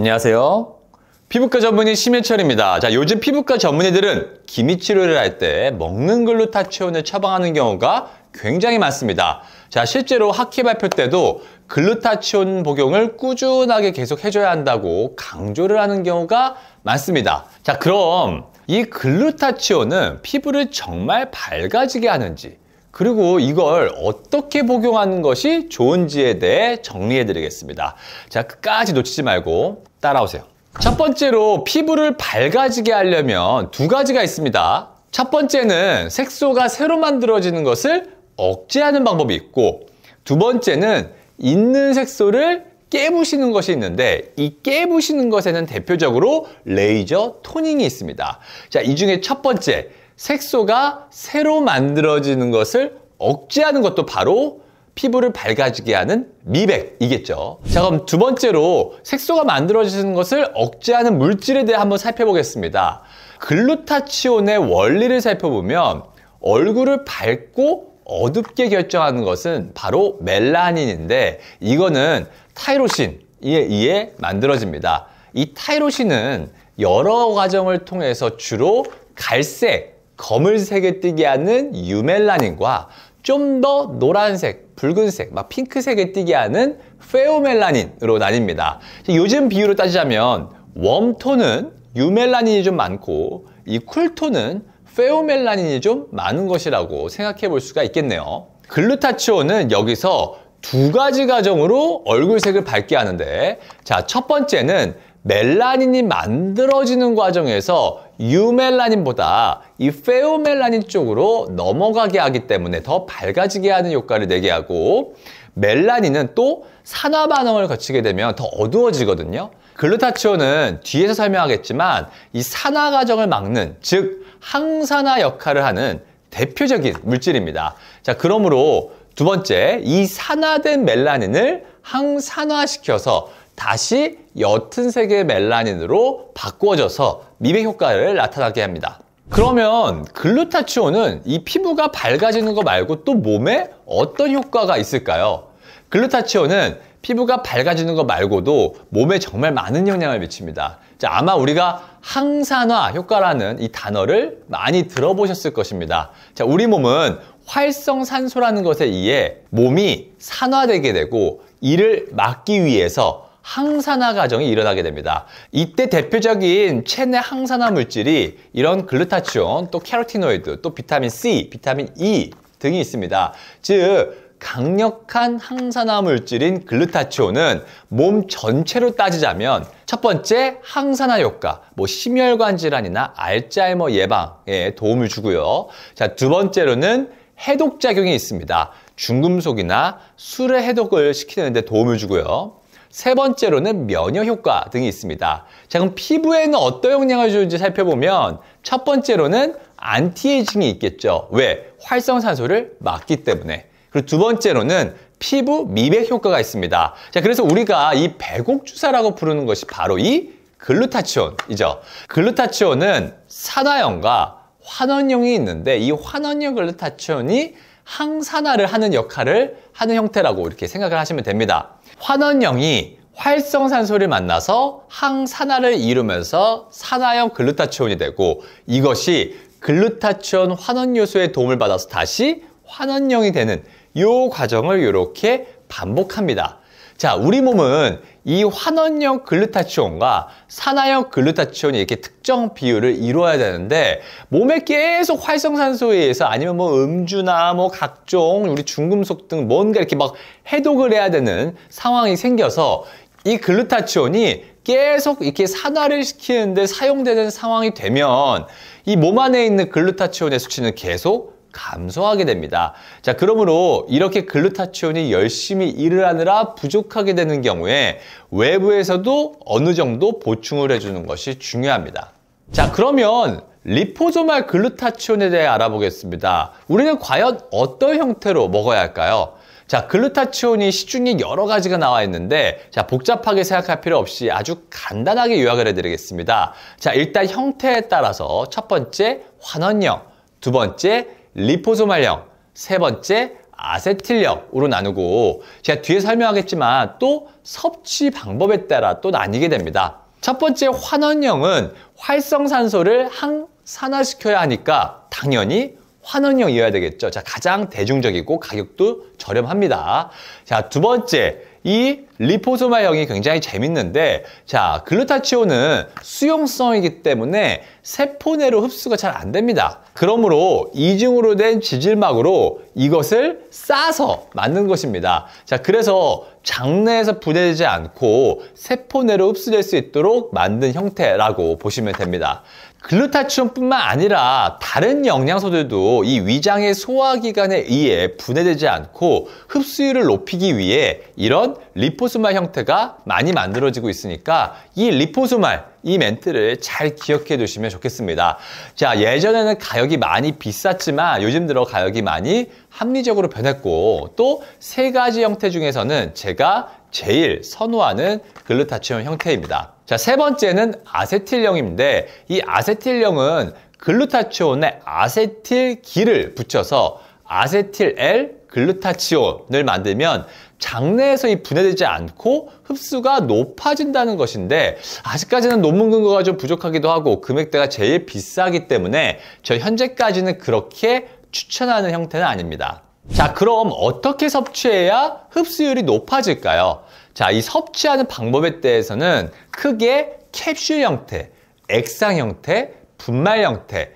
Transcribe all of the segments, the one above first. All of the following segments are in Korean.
안녕하세요. 피부과 전문의 심해철입니다. 자, 요즘 피부과 전문의들은 기미치료를 할 때 먹는 글루타치온을 처방하는 경우가 굉장히 많습니다. 자, 실제로 학회 발표 때도 글루타치온 복용을 꾸준하게 계속 해줘야 한다고 강조를 하는 경우가 많습니다. 자, 그럼 이 글루타치온은 피부를 정말 밝아지게 하는지 그리고 이걸 어떻게 복용하는 것이 좋은지에 대해 정리해 드리겠습니다. 자, 끝까지 놓치지 말고 따라오세요. 첫 번째로 피부를 밝아지게 하려면 두 가지가 있습니다. 첫 번째는 색소가 새로 만들어지는 것을 억제하는 방법이 있고 두 번째는 있는 색소를 깨부시는 것이 있는데 이 깨부시는 것에는 대표적으로 레이저 토닝이 있습니다. 자, 이 중에 첫 번째 색소가 새로 만들어지는 것을 억제하는 것도 바로 피부를 밝아지게 하는 미백이겠죠. 자 그럼 두 번째로 색소가 만들어지는 것을 억제하는 물질에 대해 한번 살펴보겠습니다. 글루타치온의 원리를 살펴보면 얼굴을 밝고 어둡게 결정하는 것은 바로 멜라닌인데 이거는 타이로신에 의해 만들어집니다. 이 타이로신은 여러 과정을 통해서 주로 갈색, 검은색에 띄게 하는 유멜라닌과 좀 더 노란색, 붉은색, 막 핑크색에 띄게 하는 페오멜라닌으로 나뉩니다. 요즘 비율로 따지자면 웜톤은 유멜라닌이 좀 많고 이 쿨톤은 페오멜라닌이 좀 많은 것이라고 생각해 볼 수가 있겠네요. 글루타치온은 여기서 두 가지 과정으로 얼굴색을 밝게 하는데 자, 첫 번째는 멜라닌이 만들어지는 과정에서 유멜라닌보다 이 페오멜라닌 쪽으로 넘어가게 하기 때문에 더 밝아지게 하는 효과를 내게 하고 멜라닌은 또 산화 반응을 거치게 되면 더 어두워지거든요. 글루타치온은 뒤에서 설명하겠지만 이 산화 과정을 막는 즉 항산화 역할을 하는 대표적인 물질입니다. 자, 그러므로 두 번째, 이 산화된 멜라닌을 항산화시켜서 다시 옅은 색의 멜라닌으로 바꾸어져서 미백 효과를 나타나게 합니다. 그러면 글루타치온은 이 피부가 밝아지는 거 말고 또 몸에 어떤 효과가 있을까요? 글루타치온은 피부가 밝아지는 것 말고도 몸에 정말 많은 영향을 미칩니다. 자, 아마 우리가 항산화 효과라는 이 단어를 많이 들어보셨을 것입니다. 자, 우리 몸은 활성산소라는 것에 의해 몸이 산화되게 되고 이를 막기 위해서 항산화 과정이 일어나게 됩니다. 이때 대표적인 체내 항산화 물질이 이런 글루타치온, 또 캐로티노이드, 또 비타민 C, 비타민 E 등이 있습니다. 즉 강력한 항산화 물질인 글루타치온은 몸 전체로 따지자면 첫 번째 항산화 효과, 뭐 심혈관 질환이나 알츠하이머 예방에 도움을 주고요. 자, 두 번째로는 해독 작용이 있습니다. 중금속이나 술의 해독을 시키는 데 도움을 주고요. 세 번째로는 면역 효과 등이 있습니다. 자, 그럼 피부에는 어떤 영향을 주는지 살펴보면 첫 번째로는 안티에이징이 있겠죠. 왜? 활성산소를 막기 때문에. 그리고 두 번째로는 피부 미백 효과가 있습니다. 자, 그래서 우리가 이 배곡주사라고 부르는 것이 바로 이 글루타치온이죠. 글루타치온은 산화형과 환원형이 있는데 이 환원형 글루타치온이 항산화를 하는 역할을 하는 형태라고 이렇게 생각을 하시면 됩니다. 환원형이 활성산소를 만나서 항산화를 이루면서 산화형 글루타치온이 되고 이것이 글루타치온 환원 요소의 도움을 받아서 다시 환원형이 되는 이 과정을 이렇게 반복합니다. 자, 우리 몸은 이 환원형 글루타치온과 산화형 글루타치온이 이렇게 특정 비율을 이루어야 되는데 몸에 계속 활성산소에 의해서 아니면 뭐 음주나 뭐 각종 우리 중금속 등 뭔가 이렇게 막 해독을 해야 되는 상황이 생겨서 이 글루타치온이 계속 이렇게 산화를 시키는데 사용되는 상황이 되면 이 몸 안에 있는 글루타치온의 수치는 계속 감소하게 됩니다. 자, 그러므로 이렇게 글루타치온이 열심히 일을 하느라 부족하게 되는 경우에 외부에서도 어느 정도 보충을 해주는 것이 중요합니다. 자, 그러면 리포소말 글루타치온에 대해 알아보겠습니다. 우리는 과연 어떤 형태로 먹어야 할까요? 자, 글루타치온이 시중에 여러 가지가 나와 있는데, 자, 복잡하게 생각할 필요 없이 아주 간단하게 요약을 해드리겠습니다. 자, 일단 형태에 따라서 첫 번째 환원형, 두 번째 리포소말형, 세 번째 아세틸형으로 나누고 제가 뒤에 설명하겠지만 또 섭취 방법에 따라 또 나뉘게 됩니다. 첫 번째 환원형은 활성산소를 항산화시켜야 하니까 당연히 환원형이어야 되겠죠. 자, 가장 대중적이고 가격도 저렴합니다. 자, 두 번째, 이 리포소마형이 굉장히 재밌는데 자 글루타치온은 수용성이기 때문에 세포 내로 흡수가 잘 안 됩니다. 그러므로 이중으로 된 지질막으로 이것을 싸서 만든 것입니다. 자 그래서 장내에서 분해되지 않고 세포 내로 흡수될 수 있도록 만든 형태라고 보시면 됩니다. 글루타치온뿐만 아니라 다른 영양소들도 이 위장의 소화기관에 의해 분해되지 않고 흡수율을 높이기 위해 이런 리포 리포스말 형태가 많이 만들어지고 있으니까 이리포스말이 멘트를 잘 기억해 두시면 좋겠습니다. 자, 예전에는 가격이 많이 비쌌지만 요즘 들어 가격이 많이 합리적으로 변했고 또 세 가지 형태 중에서는 제가 제일 선호하는 글루타치온 형태입니다. 자, 세 번째는 아세틸령인데이아세틸령은 글루타치온에 아세틸기를 붙여서 아세틸 L 글루타치온을 만들면 장내에서 이 분해되지 않고 흡수가 높아진다는 것인데 아직까지는 논문 근거가 좀 부족하기도 하고 금액대가 제일 비싸기 때문에 저 현재까지는 그렇게 추천하는 형태는 아닙니다. 자 그럼 어떻게 섭취해야 흡수율이 높아질까요? 자 이 섭취하는 방법에 대해서는 크게 캡슐 형태, 액상 형태, 분말 형태,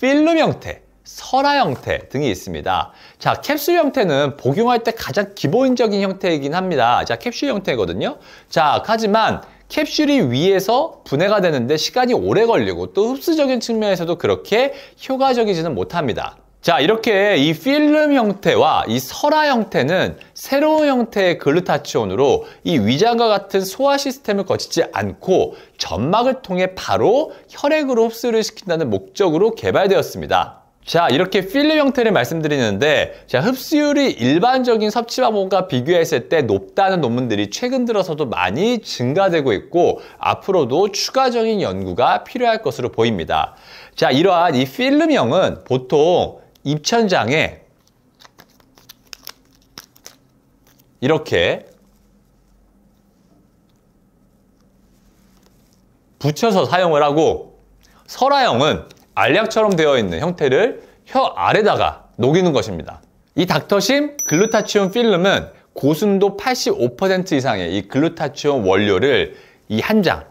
필름 형태 설화 형태 등이 있습니다. 자, 캡슐 형태는 복용할 때 가장 기본적인 형태이긴 합니다. 자, 캡슐 형태거든요. 자, 하지만 캡슐이 위에서 분해가 되는데 시간이 오래 걸리고 또 흡수적인 측면에서도 그렇게 효과적이지는 못합니다. 자 이렇게 이 필름 형태와 이 설화 형태는 새로운 형태의 글루타치온으로 이 위장과 같은 소화 시스템을 거치지 않고 점막을 통해 바로 혈액으로 흡수를 시킨다는 목적으로 개발되었습니다. 자 이렇게 필름 형태를 말씀드리는데 자 흡수율이 일반적인 섭취방법과 비교했을 때 높다는 논문들이 최근 들어서도 많이 증가되고 있고 앞으로도 추가적인 연구가 필요할 것으로 보입니다. 자 이러한 이 필름형은 보통 입천장에 이렇게 붙여서 사용을 하고 설화형은 알약처럼 되어 있는 형태를 혀 아래다가 녹이는 것입니다. 이 닥터심 글루타치온 필름은 고순도 85% 이상의 이 글루타치온 원료를 이 한 장,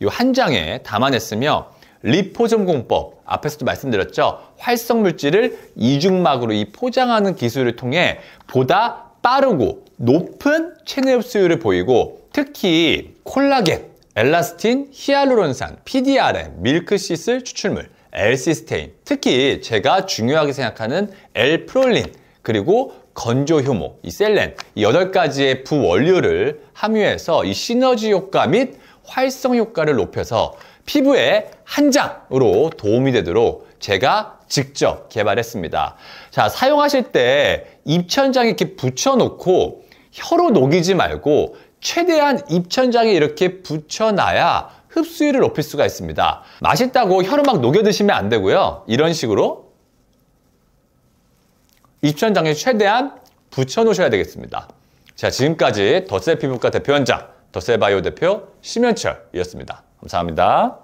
이 한 장에 담아냈으며 리포점 공법, 앞에서도 말씀드렸죠. 활성 물질을 이중막으로 이 포장하는 기술을 통해 보다 빠르고 높은 체내 흡수율을 보이고 특히 콜라겐, 엘라스틴, 히알루론산, PDRM, 밀크시슬 추출물, L시스테인, 특히 제가 중요하게 생각하는 L프롤린, 그리고 건조 효모, 이 셀렌, 이 8가지의 부원료를 함유해서 이 시너지 효과 및 활성 효과를 높여서 피부에 한 장으로 도움이 되도록 제가 직접 개발했습니다. 자, 사용하실 때 입천장에 이렇게 붙여놓고 혀로 녹이지 말고 최대한 입천장에 이렇게 붙여놔야 흡수율을 높일 수가 있습니다. 맛있다고 혀로 막 녹여 드시면 안 되고요. 이런 식으로 입천장에 최대한 붙여놓으셔야 되겠습니다. 자, 지금까지 덧셀 피부과 대표원장, 덧셀바이오 대표 심현철이었습니다. 감사합니다.